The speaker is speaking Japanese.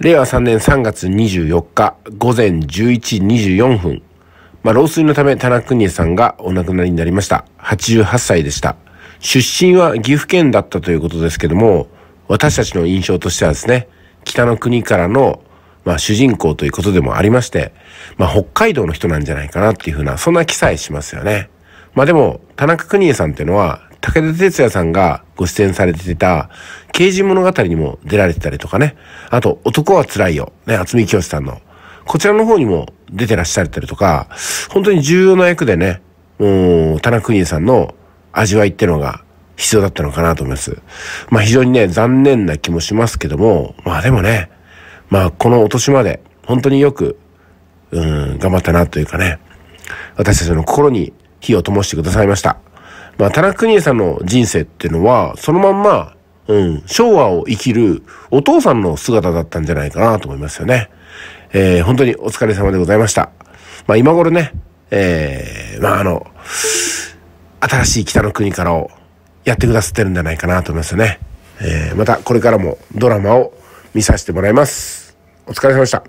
令和3年3月24日午前11時24分、まあ、老衰のため田中邦衛さんがお亡くなりになりました。88歳でした。出身は岐阜県だったということですけども、私たちの印象としてはですね、北の国からの、まあ、主人公ということでもありまして、まあ、北海道の人なんじゃないかなっていうふうな、そんな記載しますよね。まあでも、田中邦衛さんっていうのは、武田鉄矢さんがご出演されてた、刑事物語にも出られてたりとかね。あと、男は辛いよ。ね、厚見清さんの。こちらの方にも出てらっしゃったりとか、本当に重要な役でね、うん、田中邦さんの味わいってのが必要だったのかなと思います。まあ非常にね、残念な気もしますけども、まあでもね、まあこのお年まで、本当によく、うん、頑張ったなというかね、私たちの心に火を灯してくださいました。まあ、田中邦衛さんの人生っていうのは、そのまんま、うん、昭和を生きるお父さんの姿だったんじゃないかなと思いますよね。えー、本当にお疲れ様でございました。まあ、今頃ね、えー、まあ、あの、新しい北の国からをやってくださってるんじゃないかなと思いますよね。えー、またこれからもドラマを見させてもらいます。お疲れ様でした。